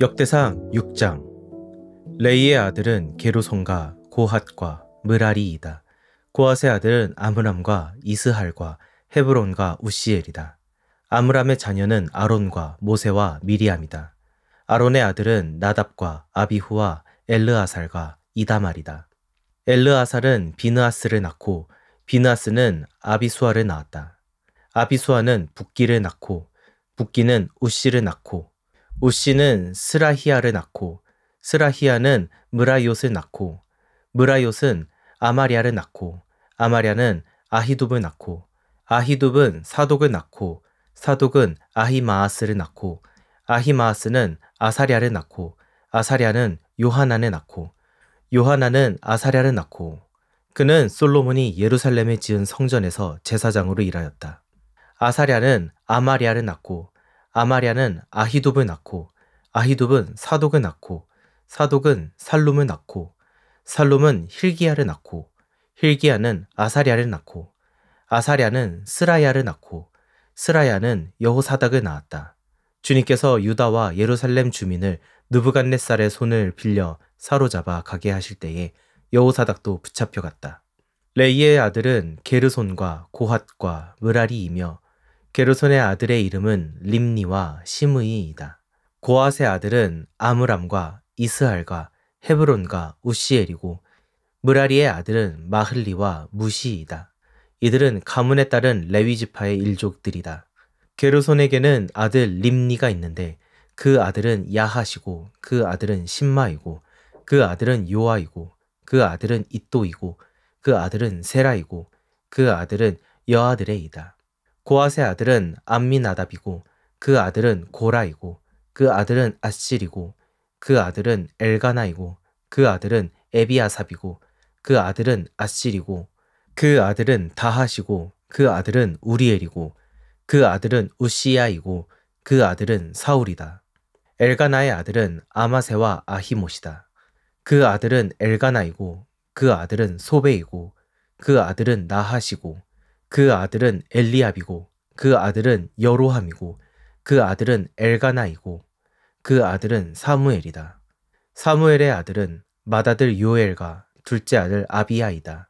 역대상 6장 레이의 아들은 게루손과 고핫과 무라리이다. 고핫의 아들은 아므람과 이스할과 헤브론과 우시엘이다. 아므람의 자녀는 아론과 모세와 미리암이다. 아론의 아들은 나답과 아비후와 엘르아살과 이다말이다. 엘르아살은 비느아스를 낳고 비느아스는 아비수아를 낳았다. 아비수아는 북기를 낳고 북기는 우씨를 낳고 우씨는 스라히아를 낳고 스라히아는 무라이옷을 낳고 무라이옷은 아마리아를 낳고 아마리아는 아히둡을 낳고 아히둡은 사독을 낳고 사독은 아히마아스를 낳고 아히마아스는 아사리아를 낳고 아사리아는 요하난을 낳고 요하나는 아사리아를 낳고 그는 솔로몬이 예루살렘에 지은 성전에서 제사장으로 일하였다. 아사랴는 아마리아를 낳고 아마리아는 아히돕을 낳고 아히돕은 사독을 낳고 사독은 살롬을 낳고 살롬은 힐기야를 낳고 힐기야는 아사랴를 낳고 아사랴는 스라야를 낳고 스라야는 여호사닥을 낳았다. 주님께서 유다와 예루살렘 주민을 느부갓네살의 손을 빌려 사로잡아 가게 하실 때에 여호사닥도 붙잡혀 갔다. 레이의 아들은 게르손과 고핫과 무라리이며 게르손의 아들의 이름은 림니와 시므이이다. 고앗의 아들은 아므람과 이스할과 헤브론과 우시엘이고 무라리의 아들은 마흘리와 무시이다. 이들은 가문에 따른 레위 지파의 일족들이다. 게르손에게는 아들 림니가 있는데 그 아들은 야하시고 그 아들은 신마이고 그 아들은 요아이고 그 아들은 이또이고 그 아들은 세라이고 그 아들은 여아들의이다. 고아의 아들은 암미나답이고 그 아들은 고라이고 그 아들은 아실이고 그 아들은 엘가나이고 그 아들은 에비아삽이고 그 아들은 아실이고 그 아들은 다하시고 그 아들은 우리엘이고 그 아들은 우시야이고 그 아들은 사울이다. 엘가나의 아들은 아마세와 아히못이다. 그 아들은 엘가나이고 그 아들은 소베이고 그 아들은 나하시고 그 아들은 엘리압이고 그 아들은 여로함이고 그 아들은 엘가나이고 그 아들은 사무엘이다. 사무엘의 아들은 맏아들 요엘과 둘째 아들 아비아이다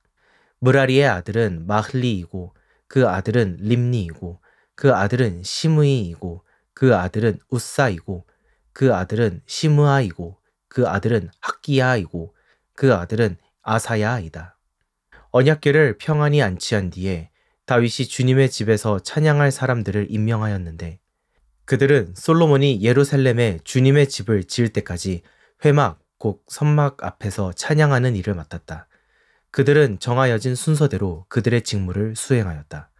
무라리의 아들은 마흘리이고 그 아들은 림니이고 그 아들은 시므이이고 그 아들은 우사이고 그 아들은 시므아이고 그 아들은 학기야이고 그 아들은 아사야이다. 언약궤를 평안히 안치한 뒤에 다윗이 주님의 집에서 찬양할 사람들을 임명하였는데 그들은 솔로몬이 예루살렘에 주님의 집을 지을 때까지 회막 곡 선막 앞에서 찬양하는 일을 맡았다. 그들은 정하여진 순서대로 그들의 직무를 수행하였다.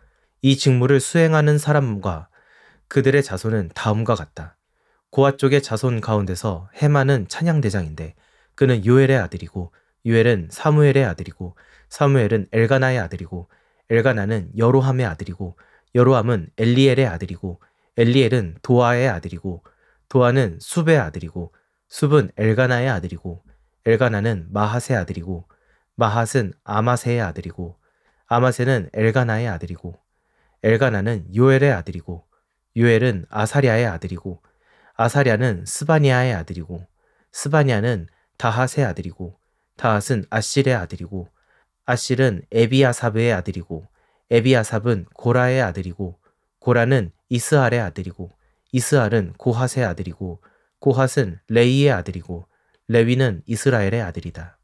이 직무를 수행하는 사람과 그들의 자손은 다음과 같다. 고아 쪽의 자손 가운데서 헤마는 찬양대장인데 그는 요엘의 아들이고 요엘은 사무엘의 아들이고 사무엘은 엘가나의 아들이고 엘가나는 여로함의 아들이고 여로함은 엘리엘의 아들이고 엘리엘은 도아의 아들이고 도아는 숲의 아들이고 숲은 엘가나의 아들이고 엘가나는 마핫의 아들이고 마하핫는 아마세의 아들이고 아마세는 엘가나의 아들이고 엘가나는 요엘의 아들이고 요엘은 아사리아의 아들이고 아사리아는 스바니아의 아들이고 스바니아는 다핫의 아들이고 다하핫는 아실의 아들이고 아실은 에비아삽의 아들이고 에비아삽은 고라의 아들이고 고라는 이스할의 아들이고 이스할은 고핫의 아들이고 고핫은 레이의 아들이고 레위는 이스라엘의 아들이다.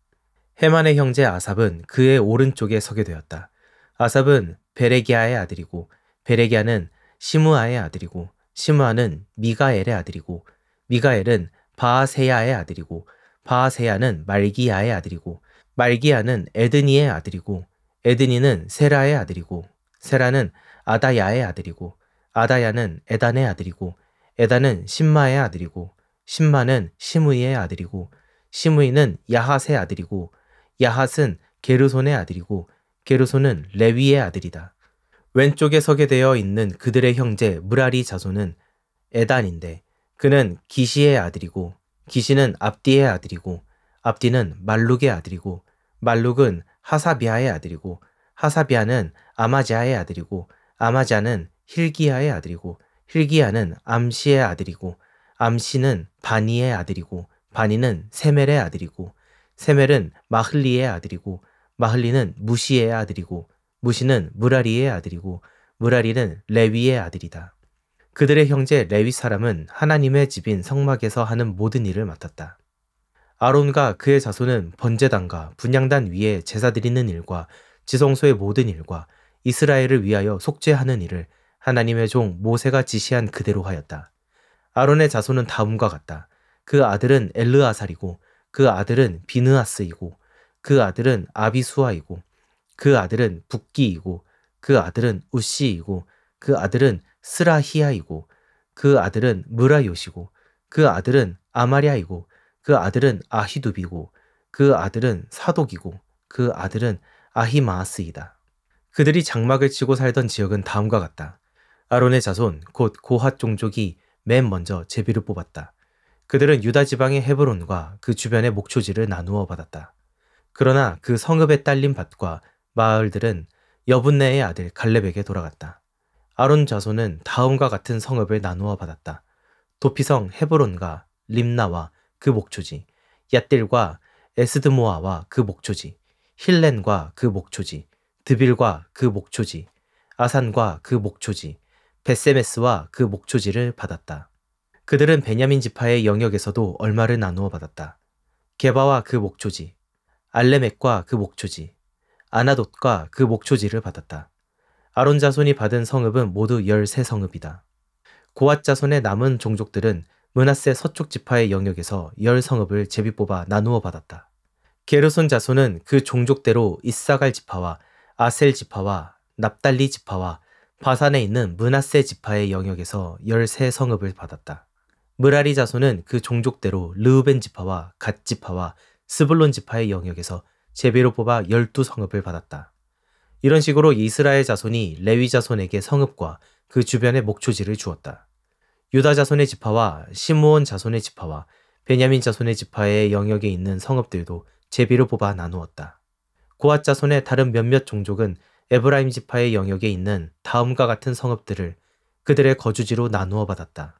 헤만의 형제 아삽은 그의 오른쪽에 서게 되었다. 아삽은 베레기아의 아들이고 베레기아는 시무아의 아들이고 시무아는 미가엘의 아들이고 미가엘은 바아세야의 아들이고 바아세야는 말기야의 아들이고 말기야는 에드니의 아들이고 에드니는 세라의 아들이고 세라는 아다야의 아들이고 아다야는 에단의 아들이고 에단은 신마의 아들이고 신마는 시므이의 아들이고 시므이는 야핫의 아들이고 야핫은 게르손의 아들이고 게르손은 레위의 아들이다. 왼쪽에 서게 되어 있는 그들의 형제 무라리 자손은 에단인데 그는 기시의 아들이고 기시는 압디의 아들이고 압디는 말룩의 아들이고 말룩은 하사비아의 아들이고 하사비아는 아마지아의 아들이고 아마자는 힐기야의 아들이고 힐기야는 암시의 아들이고 암시는 바니의 아들이고 바니는 세멜의 아들이고 세멜은 마흘리의 아들이고 마흘리는 무시의 아들이고 무시는 무라리의 아들이고 무라리는 레위의 아들이다. 그들의 형제 레위 사람은 하나님의 집인 성막에서 하는 모든 일을 맡았다. 아론과 그의 자손은 번제단과 분양단 위에 제사 드리는 일과 지성소의 모든 일과 이스라엘을 위하여 속죄하는 일을 하나님의 종 모세가 지시한 그대로 하였다. 아론의 자손은 다음과 같다. 그 아들은 엘르아살이고 그 아들은 비느아스이고 그 아들은 아비수아이고 그 아들은 북기이고 그 아들은 우시이고 그 아들은 스라히아이고그 아들은 무라요시고 그 아들은 아마리아이고 그 아들은 아히두비고 그 아들은 사독이고 그 아들은 아히마아스이다. 그들이 장막을 치고 살던 지역은 다음과 같다. 아론의 자손 곧 고핫 종족이 맨 먼저 제비를 뽑았다. 그들은 유다 지방의 헤브론과 그 주변의 목초지를 나누어 받았다. 그러나 그 성읍에 딸린 밭과 마을들은 여분네의 아들 갈렙에게 돌아갔다. 아론 자손은 다음과 같은 성읍을 나누어 받았다. 도피성 헤브론과 림나와 그 목초지, 얏딜과 에스드모아와 그 목초지, 힐렌과 그 목초지, 드빌과 그 목초지, 아산과 그 목초지, 베세메스와 그 목초지를 받았다. 그들은 베냐민 지파의 영역에서도 얼마를 나누어 받았다. 게바와 그 목초지, 알레멕과그 목초지, 아나돗과 그 목초지를 받았다. 아론 자손이 받은 성읍은 모두 13성읍이다. 고앗 자손의 남은 종족들은 문하세 서쪽 지파의 영역에서 열 성읍을 제비 뽑아 나누어 받았다. 게르손 자손은 그 종족대로 이사갈 지파와 아셀 지파와 납달리 지파와 바산에 있는 문하세 지파의 영역에서 열 세 성읍을 받았다. 무라리 자손은 그 종족대로 르우벤 지파와 갓 지파와 스불론 지파의 영역에서 제비로 뽑아 열 두 성읍을 받았다. 이런 식으로 이스라엘 자손이 레위 자손에게 성읍과 그 주변의 목초지를 주었다. 유다 자손의 지파와 시므온 자손의 지파와 베냐민 자손의 지파의 영역에 있는 성읍들도 제비로 뽑아 나누었다. 고앗 자손의 다른 몇몇 종족은 에브라임 지파의 영역에 있는 다음과 같은 성읍들을 그들의 거주지로 나누어 받았다.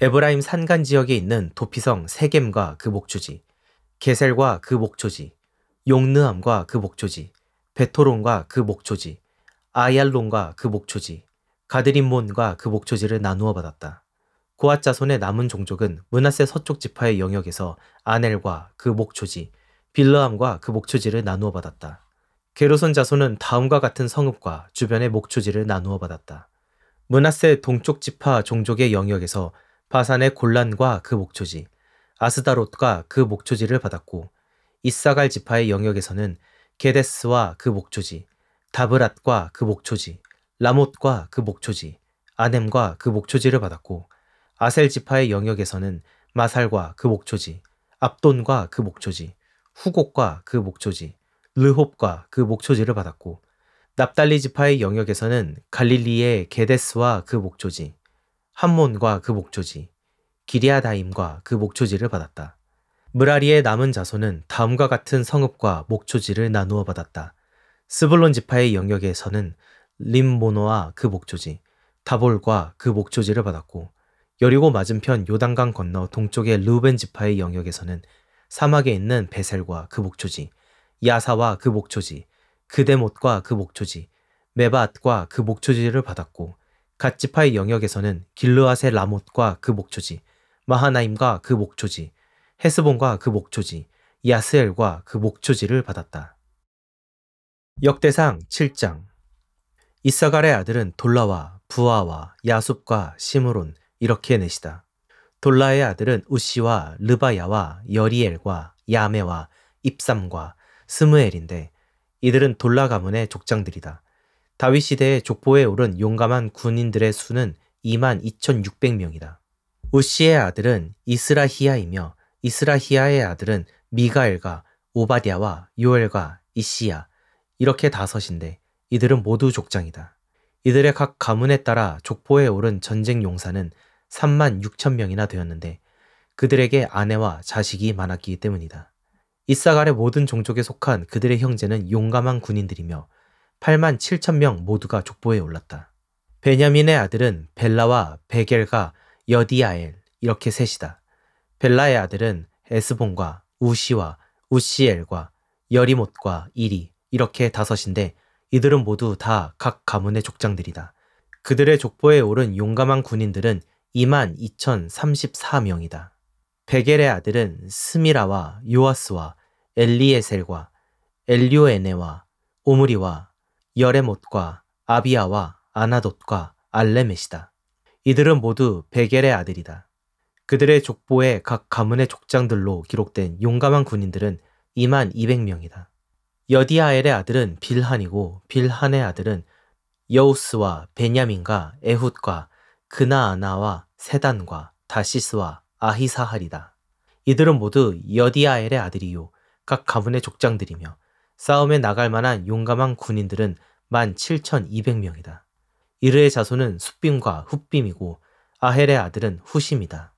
에브라임 산간 지역에 있는 도피성 세겜과 그 목초지, 게셀과 그 목초지, 용느암과 그 목초지, 베토론과 그 목초지, 아얄론과 그 목초지, 가드림몬과 그 목초지를 나누어 받았다. 고아자손의 남은 종족은 문하세 서쪽 지파의 영역에서 아넬과 그 목초지, 빌러암과그 목초지를 나누어 받았다. 게로선 자손은 다음과 같은 성읍과 주변의 목초지를 나누어 받았다. 문하세 동쪽 지파 종족의 영역에서 바산의 골란과 그 목초지, 아스다롯과 그 목초지를 받았고 이사갈 지파의 영역에서는 게데스와 그 목초지, 다브랏과 그 목초지, 라못과 그 목초지, 아넴과 그 목초지를 받았고 아셀 지파의 영역에서는 마살과 그 목초지, 압돈과 그 목초지, 후곡과 그 목초지, 르홉과 그 목초지를 받았고 납달리 지파의 영역에서는 갈릴리의 게데스와 그 목초지, 함몬과 그 목초지, 기리아다임과 그 목초지를 받았다. 무라리의 남은 자손은 다음과 같은 성읍과 목초지를 나누어 받았다. 스불론 지파의 영역에서는 림모노와 그 목초지, 다볼과 그 목초지를 받았고 여리고 맞은편 요단강 건너 동쪽의 르우벤 지파의 영역에서는 사막에 있는 베셀과 그 목초지, 야사와 그 목초지, 그대못과 그 목초지, 메바앗과 그 목초지를 받았고 갓 지파의 영역에서는 길르앗의 라못과 그 목초지, 마하나임과 그 목초지, 헤스본과 그 목초지, 야스엘과 그 목초지를 받았다. 역대상 7장 이사갈의 아들은 돌라와 부아와 야숲과 시므론, 이렇게 내시다. 돌라의 아들은 우시와 르바야와 여리엘과 야메와 입삼과 스무엘인데 이들은 돌라 가문의 족장들이다. 다윗 시대에 족보에 오른 용감한 군인들의 수는 2만 2,600명이다. 우시의 아들은 이스라히야이며 이스라히야의 아들은 미가엘과 오바디아와 요엘과 이시야 이렇게 다섯인데 이들은 모두 족장이다. 이들의 각 가문에 따라 족보에 오른 전쟁 용사는 3만 6천 명이나 되었는데 그들에게 아내와 자식이 많았기 때문이다. 이사갈의 모든 종족에 속한 그들의 형제는 용감한 군인들이며 8만 7천 명 모두가 족보에 올랐다. 베냐민의 아들은 벨라와 베겔과 여디아엘 이렇게 셋이다. 벨라의 아들은 에스본과 우시와 우시엘과 여리못과 이리 이렇게 다섯인데 이들은 모두 다 각 가문의 족장들이다. 그들의 족보에 오른 용감한 군인들은 2만 2,034명이다. 베겔의 아들은 스미라와 요아스와 엘리에셀과 엘리오에네와 오므리와 여레못과 아비아와 아나돗과 알레멧이다. 이들은 모두 베겔의 아들이다. 그들의 족보에 각 가문의 족장들로 기록된 용감한 군인들은 2만 200명이다. 여디아엘의 아들은 빌한이고 빌한의 아들은 여우스와 베냐민과 에훗과 그나아나와 세단과 다시스와 아히사할이다. 이들은 모두 여디아엘의 아들이요 각 가문의 족장들이며 싸움에 나갈 만한 용감한 군인들은 17,200명이다. 이르의 자손은 숫빔과 훗빔이고 아헬의 아들은 후심이다.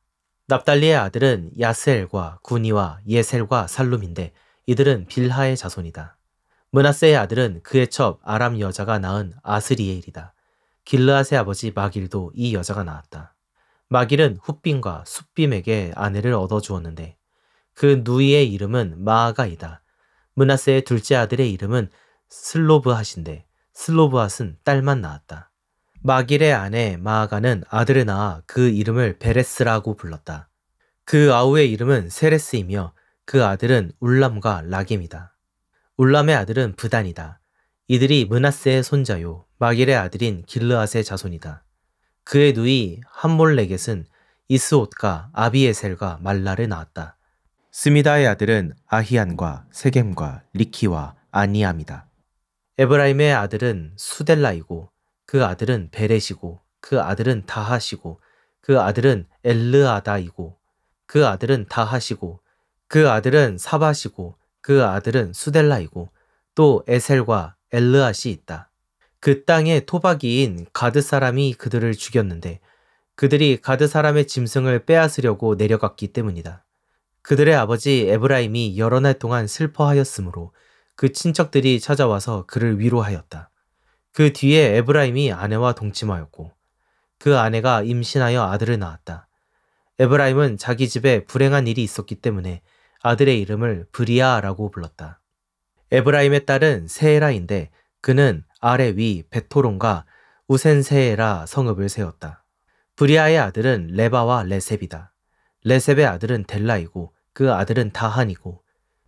납달리의 아들은 야셀과 구니와 예셀과 살룸인데 이들은 빌하의 자손이다. 문하세의 아들은 그의 첩 아람 여자가 낳은 아스리엘이다. 길르앗의 아버지 마길도 이 여자가 낳았다. 마길은 훗빔과 숫빔에게 아내를 얻어 주었는데 그 누이의 이름은 마아가이다. 문하세의 둘째 아들의 이름은 슬로브하신데 슬로브핫은 딸만 낳았다. 마길의 아내 마아가는 아들을 낳아 그 이름을 베레스라고 불렀다. 그 아우의 이름은 세레스이며 그 아들은 울람과 라겜이다. 울람의 아들은 부단이다. 이들이 문하세의 손자요 마길의 아들인 길르앗의 자손이다. 그의 누이 함몰레겟은 이스옷과 아비에셀과 말라를 낳았다. 스미다의 아들은 아히안과 세겜과 리키와 아니암이다. 에브라임의 아들은 수델라이고 그 아들은 베레시고 그 아들은 다하시고 그 아들은 엘르아다이고 그 아들은 다하시고 그 아들은 사바시고 그 아들은 수델라이고 또 에셀과 엘르앗이 있다. 그 땅의 토박이인 가드 사람이 그들을 죽였는데 그들이 가드 사람의 짐승을 빼앗으려고 내려갔기 때문이다. 그들의 아버지 에브라임이 여러 날 동안 슬퍼하였으므로 그 친척들이 찾아와서 그를 위로하였다. 그 뒤에 에브라임이 아내와 동침하였고 그 아내가 임신하여 아들을 낳았다. 에브라임은 자기 집에 불행한 일이 있었기 때문에 아들의 이름을 브리아라고 불렀다. 에브라임의 딸은 세에라인데 그는 아래 위 베토론과 우센세에라 성읍을 세웠다. 브리아의 아들은 레바와 레셉이다. 레셉의 아들은 델라이고 그 아들은 다한이고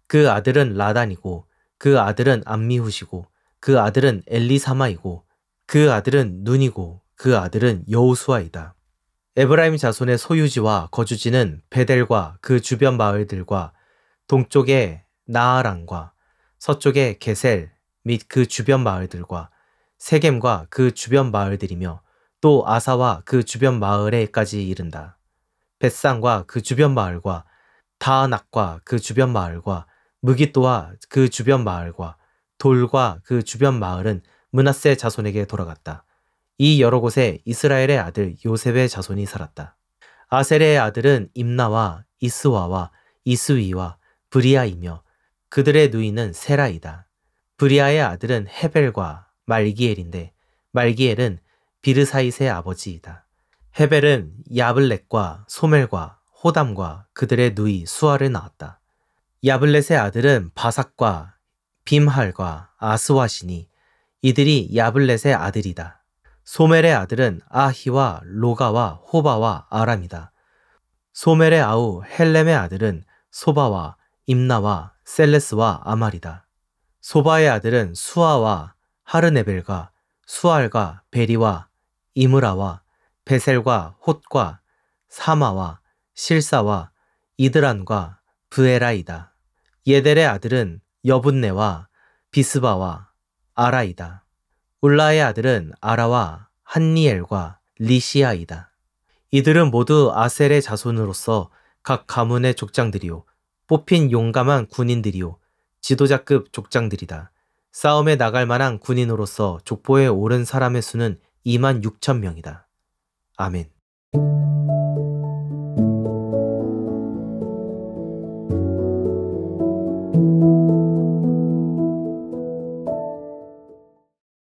그 아들은 라단이고 그 아들은 암미후시고 그 아들은 엘리사마이고 그 아들은 눈이고 그 아들은 여우수아이다. 에브라임 자손의 소유지와 거주지는 베델과 그 주변 마을들과 동쪽에 나아랑과 서쪽에 게셀, 및그 주변 마을들과 세겜과 그 주변 마을들이며 또 아사와 그 주변 마을에까지 이른다. 벳상과 그 주변 마을과 다낙과 그 주변 마을과 무기또와 그 주변 마을과 돌과 그 주변 마을은 문하세 자손에게 돌아갔다. 이 여러 곳에 이스라엘의 아들 요셉의 자손이 살았다. 아셀의 아들은 임나와 이스와와 이스위와 브리아이며 그들의 누이는 세라이다. 브리아의 아들은 헤벨과 말기엘인데 말기엘은 비르사이스의 아버지이다. 헤벨은 야블렛과 소멜과 호담과 그들의 누이 수아를 낳았다. 야블렛의 아들은 바삭과 빔할과 아스와시니 이들이 야블렛의 아들이다. 소멜의 아들은 아히와 로가와 호바와 아람이다. 소멜의 아우 헬렘의 아들은 소바와 임나와 셀레스와 아말이다. 소바의 아들은 수아와 하르네벨과 수알과 베리와 이무라와 베셀과 홑과 사마와 실사와 이드란과 부에라이다 예델의 아들은 여분네와 비스바와 아라이다. 울라의 아들은 아라와 한니엘과 리시아이다. 이들은 모두 아셀의 자손으로서 각 가문의 족장들이요 뽑힌 용감한 군인들이요 지도자급 족장들이다. 싸움에 나갈 만한 군인으로서 족보에 오른 사람의 수는 2만 6천 명이다. 아멘.